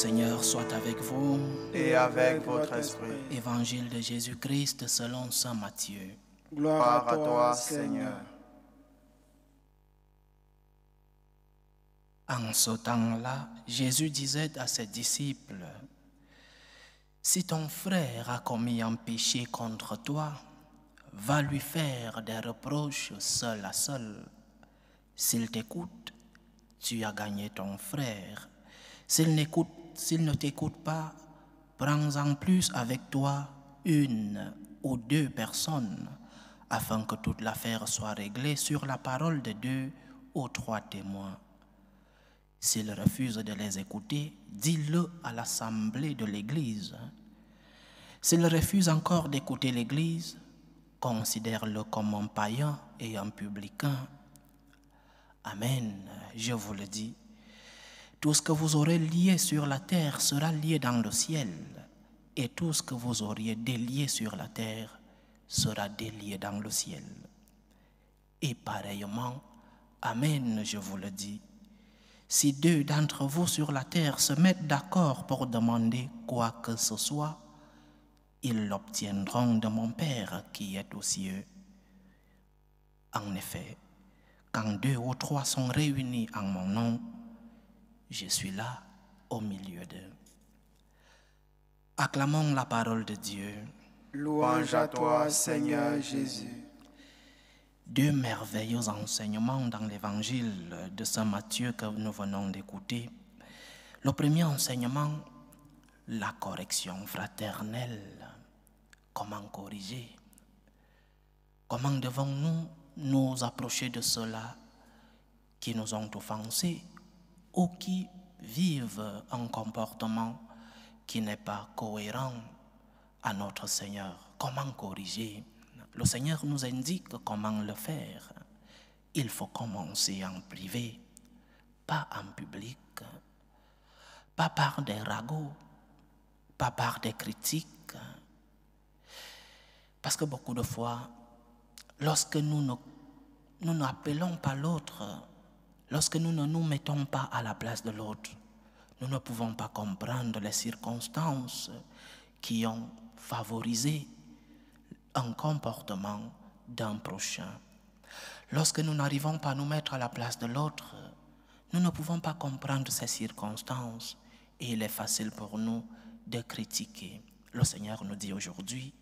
Seigneur soit avec vous. Et avec votre esprit. Évangile de Jésus-Christ selon Saint Matthieu. Gloire à toi, Seigneur. En ce temps-là, Jésus disait à ses disciples, Si ton frère a commis un péché contre toi, va lui faire des reproches seul à seul. S'il t'écoute, tu as gagné ton frère. S'il n'écoute s'il ne t'écoute pas, prends-en plus avec toi une ou deux personnes afin que toute l'affaire soit réglée sur la parole de deux ou trois témoins. S'il refuse de les écouter, dis-le à l'assemblée de l'Église. S'il refuse encore d'écouter l'Église, considère-le comme un païen et un publicain. Amen, je vous le dis. Tout ce que vous aurez lié sur la terre sera lié dans le ciel, et tout ce que vous auriez délié sur la terre sera délié dans le ciel. Et pareillement, Amen, je vous le dis, si deux d'entre vous sur la terre se mettent d'accord pour demander quoi que ce soit, ils l'obtiendront de mon Père qui est aux cieux. En effet, quand deux ou trois sont réunis en mon nom, je suis là au milieu d'eux. Acclamons la parole de Dieu. Louange à toi, Seigneur Jésus. Deux merveilleux enseignements dans l'évangile de Saint Matthieu que nous venons d'écouter. Le premier enseignement, la correction fraternelle. Comment corriger Comment devons-nous nous approcher de ceux-là qui nous ont offensés ou qui vivent un comportement qui n'est pas cohérent à notre Seigneur. Comment corriger Le Seigneur nous indique comment le faire. Il faut commencer en privé, pas en public, pas par des ragots, pas par des critiques. Parce que beaucoup de fois, lorsque nous nous n'appelons pas l'autre Lorsque nous ne nous mettons pas à la place de l'autre, nous ne pouvons pas comprendre les circonstances qui ont favorisé un comportement d'un prochain. Lorsque nous n'arrivons pas à nous mettre à la place de l'autre, nous ne pouvons pas comprendre ces circonstances et il est facile pour nous de critiquer. Le Seigneur nous dit aujourd'hui,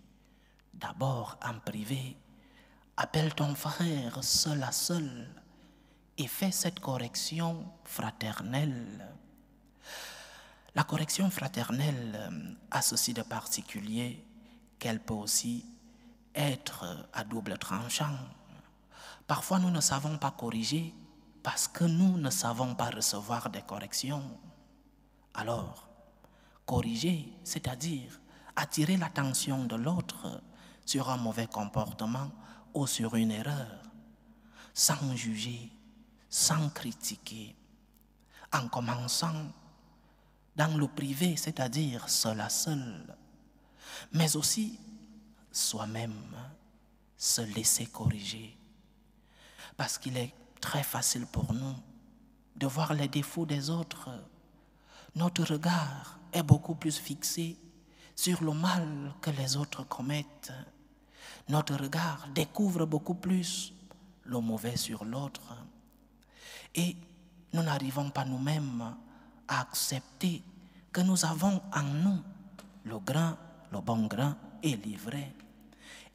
d'abord en privé, appelle ton frère seul à seul et fait cette correction fraternelle. La correction fraternelle euh, a ceci de particulier qu'elle peut aussi être à double tranchant. Parfois, nous ne savons pas corriger parce que nous ne savons pas recevoir des corrections. Alors, corriger, c'est-à-dire attirer l'attention de l'autre sur un mauvais comportement ou sur une erreur, sans juger, sans critiquer, en commençant dans le privé, c'est-à-dire seul à seul, mais aussi soi-même se laisser corriger. Parce qu'il est très facile pour nous de voir les défauts des autres. Notre regard est beaucoup plus fixé sur le mal que les autres commettent. Notre regard découvre beaucoup plus le mauvais sur l'autre. Et nous n'arrivons pas nous-mêmes à accepter que nous avons en nous le grand, le bon grand et l'ivraie.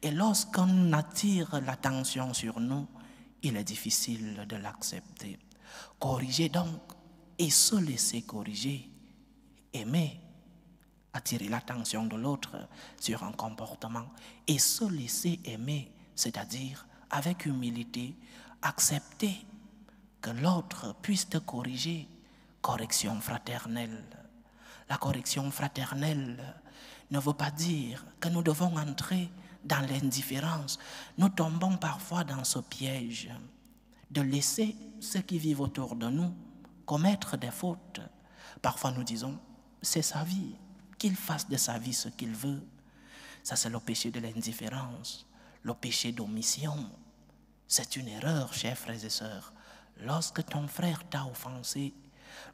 Et lorsqu'on attire l'attention sur nous, il est difficile de l'accepter. Corriger donc et se laisser corriger, aimer, attirer l'attention de l'autre sur un comportement et se laisser aimer, c'est-à-dire avec humilité, accepter que l'autre puisse te corriger. Correction fraternelle. La correction fraternelle ne veut pas dire que nous devons entrer dans l'indifférence. Nous tombons parfois dans ce piège de laisser ceux qui vivent autour de nous commettre des fautes. Parfois nous disons, c'est sa vie, qu'il fasse de sa vie ce qu'il veut. Ça c'est le péché de l'indifférence, le péché d'omission. C'est une erreur, chers frères et sœurs. Lorsque ton frère t'a offensé,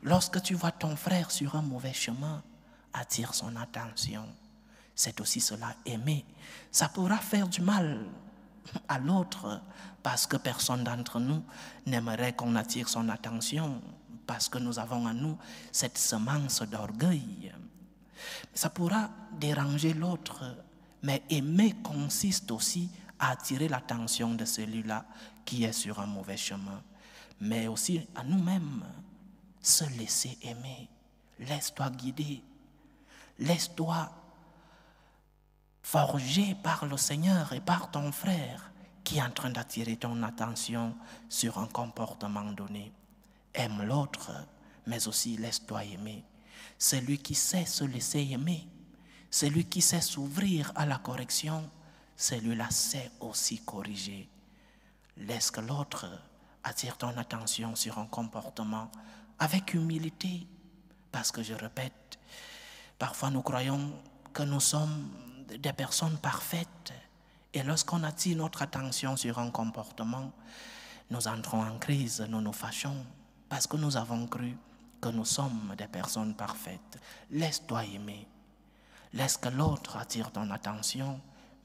lorsque tu vois ton frère sur un mauvais chemin, attire son attention. C'est aussi cela, aimer. Ça pourra faire du mal à l'autre parce que personne d'entre nous n'aimerait qu'on attire son attention parce que nous avons en nous cette semence d'orgueil. Ça pourra déranger l'autre, mais aimer consiste aussi à attirer l'attention de celui-là qui est sur un mauvais chemin mais aussi à nous-mêmes. Se laisser aimer. Laisse-toi guider. Laisse-toi forger par le Seigneur et par ton frère qui est en train d'attirer ton attention sur un comportement donné. Aime l'autre, mais aussi laisse-toi aimer. Celui qui sait se laisser aimer, celui qui sait s'ouvrir à la correction, celui-là sait aussi corriger. Laisse que l'autre attire ton attention sur un comportement avec humilité. Parce que je répète, parfois nous croyons que nous sommes des personnes parfaites. Et lorsqu'on attire notre attention sur un comportement, nous entrons en crise, nous nous fâchons, parce que nous avons cru que nous sommes des personnes parfaites. Laisse-toi aimer. Laisse que l'autre attire ton attention,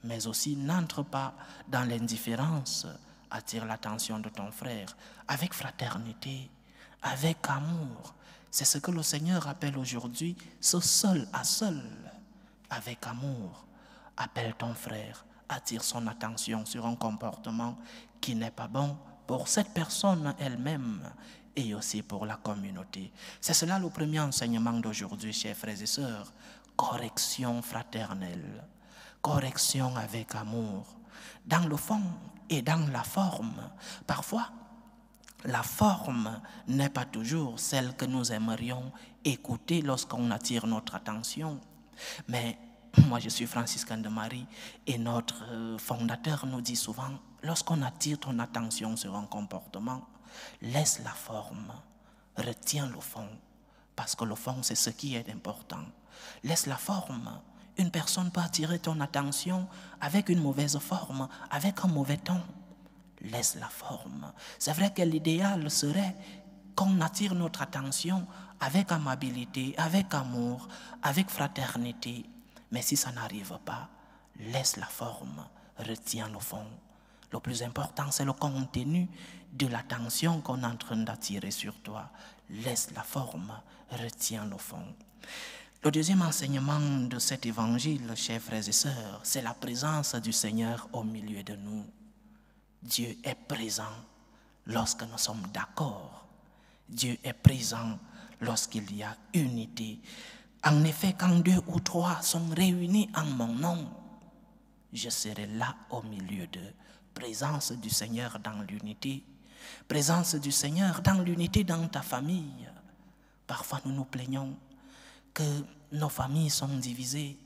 mais aussi n'entre pas dans l'indifférence attire l'attention de ton frère avec fraternité, avec amour. C'est ce que le Seigneur appelle aujourd'hui ce seul à seul, avec amour. Appelle ton frère, attire son attention sur un comportement qui n'est pas bon pour cette personne elle-même et aussi pour la communauté. C'est cela le premier enseignement d'aujourd'hui, chers frères et sœurs. Correction fraternelle, correction avec amour. Dans le fond, et dans la forme. Parfois, la forme n'est pas toujours celle que nous aimerions écouter lorsqu'on attire notre attention. Mais moi, je suis franciscaine de Marie et notre euh, fondateur nous dit souvent, lorsqu'on attire ton attention sur un comportement, laisse la forme, retiens le fond, parce que le fond, c'est ce qui est important. Laisse la forme, une personne peut attirer ton attention avec une mauvaise forme, avec un mauvais ton. Laisse la forme. C'est vrai que l'idéal serait qu'on attire notre attention avec amabilité, avec amour, avec fraternité. Mais si ça n'arrive pas, laisse la forme, retiens le fond. Le plus important, c'est le contenu de l'attention qu'on est en train d'attirer sur toi. Laisse la forme, retiens le fond. Le deuxième enseignement de cet évangile, chers frères et sœurs, c'est la présence du Seigneur au milieu de nous. Dieu est présent lorsque nous sommes d'accord. Dieu est présent lorsqu'il y a unité. En effet, quand deux ou trois sont réunis en mon nom, je serai là au milieu d'eux. Présence du Seigneur dans l'unité. Présence du Seigneur dans l'unité dans ta famille. Parfois, nous nous plaignons que nos familles sont divisées.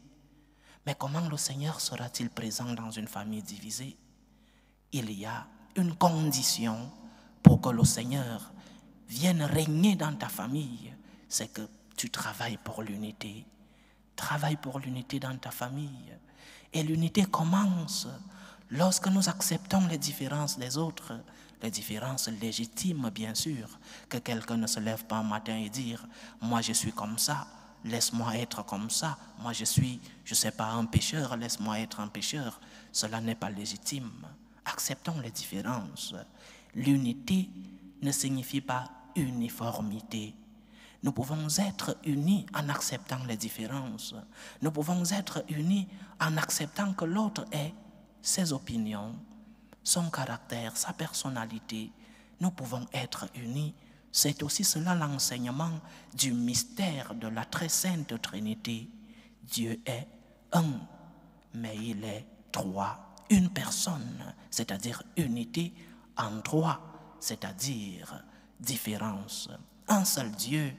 Mais comment le Seigneur sera-t-il présent dans une famille divisée Il y a une condition pour que le Seigneur vienne régner dans ta famille, c'est que tu travailles pour l'unité. Travaille pour l'unité dans ta famille. Et l'unité commence lorsque nous acceptons les différences des autres, les différences légitimes bien sûr, que quelqu'un ne se lève pas un matin et dire ⁇ moi je suis comme ça ⁇ laisse-moi être comme ça. Moi, je suis, je ne sais pas, un pécheur, laisse-moi être un pécheur. Cela n'est pas légitime. Acceptons les différences. L'unité ne signifie pas uniformité. Nous pouvons être unis en acceptant les différences. Nous pouvons être unis en acceptant que l'autre ait ses opinions, son caractère, sa personnalité. Nous pouvons être unis c'est aussi cela l'enseignement du mystère de la très sainte Trinité. Dieu est un, mais il est trois. Une personne, c'est-à-dire unité en trois, c'est-à-dire différence. Un seul Dieu,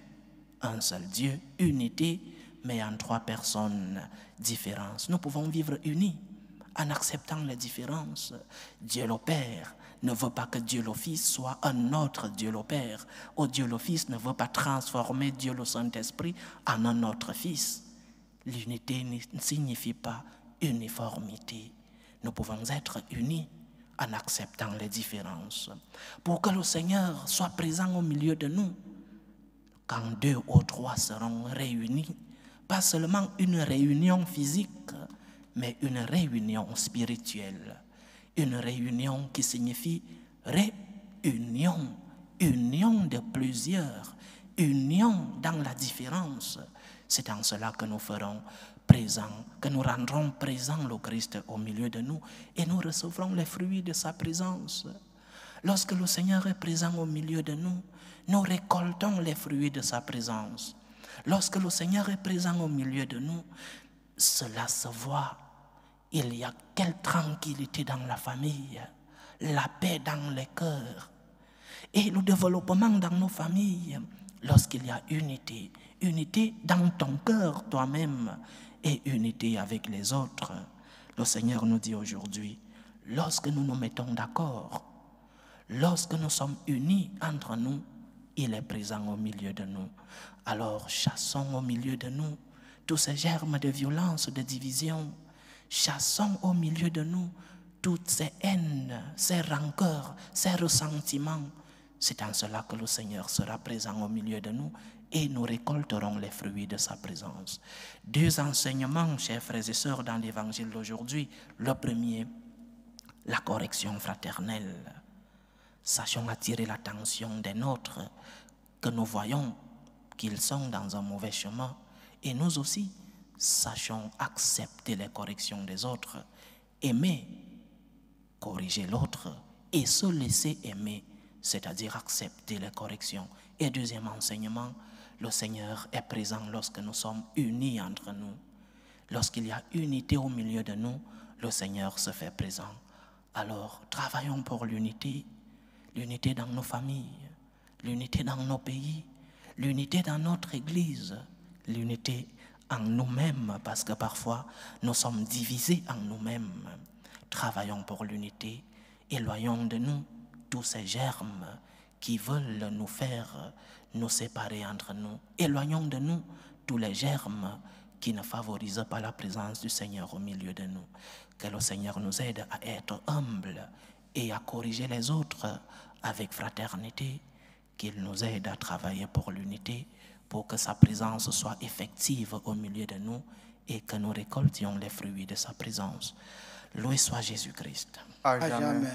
un seul Dieu, unité, mais en trois personnes, différence. Nous pouvons vivre unis en acceptant les différences. Dieu l'opère ne veut pas que Dieu le Fils soit un autre Dieu le Père. Ou Dieu le Fils ne veut pas transformer Dieu le Saint-Esprit en un autre Fils. L'unité ne signifie pas uniformité. Nous pouvons être unis en acceptant les différences. Pour que le Seigneur soit présent au milieu de nous, quand deux ou trois seront réunis, pas seulement une réunion physique, mais une réunion spirituelle une réunion qui signifie réunion, union de plusieurs, union dans la différence. C'est en cela que nous ferons présent, que nous rendrons présent le Christ au milieu de nous et nous recevrons les fruits de sa présence. Lorsque le Seigneur est présent au milieu de nous, nous récoltons les fruits de sa présence. Lorsque le Seigneur est présent au milieu de nous, cela se voit il y a quelle tranquillité dans la famille, la paix dans les cœurs et le développement dans nos familles lorsqu'il y a unité, unité dans ton cœur toi-même et unité avec les autres. Le Seigneur nous dit aujourd'hui, lorsque nous nous mettons d'accord, lorsque nous sommes unis entre nous, il est présent au milieu de nous. Alors chassons au milieu de nous tous ces germes de violence, de division, chassons au milieu de nous toutes ces haines, ces rancœurs, ces ressentiments. C'est en cela que le Seigneur sera présent au milieu de nous et nous récolterons les fruits de sa présence. Deux enseignements, chers frères et sœurs, dans l'évangile d'aujourd'hui. Le premier, la correction fraternelle. Sachons attirer l'attention des nôtres, que nous voyons qu'ils sont dans un mauvais chemin, et nous aussi, sachons accepter les corrections des autres, aimer, corriger l'autre et se laisser aimer, c'est-à-dire accepter les corrections. Et deuxième enseignement, le Seigneur est présent lorsque nous sommes unis entre nous. Lorsqu'il y a unité au milieu de nous, le Seigneur se fait présent. Alors, travaillons pour l'unité, l'unité dans nos familles, l'unité dans nos pays, l'unité dans notre Église, l'unité en nous-mêmes, parce que parfois nous sommes divisés en nous-mêmes. Travaillons pour l'unité, éloignons de nous tous ces germes qui veulent nous faire nous séparer entre nous. Éloignons de nous tous les germes qui ne favorisent pas la présence du Seigneur au milieu de nous. Que le Seigneur nous aide à être humbles et à corriger les autres avec fraternité, qu'il nous aide à travailler pour l'unité pour que sa présence soit effective au milieu de nous et que nous récoltions les fruits de sa présence. Loué soit Jésus-Christ. Amen.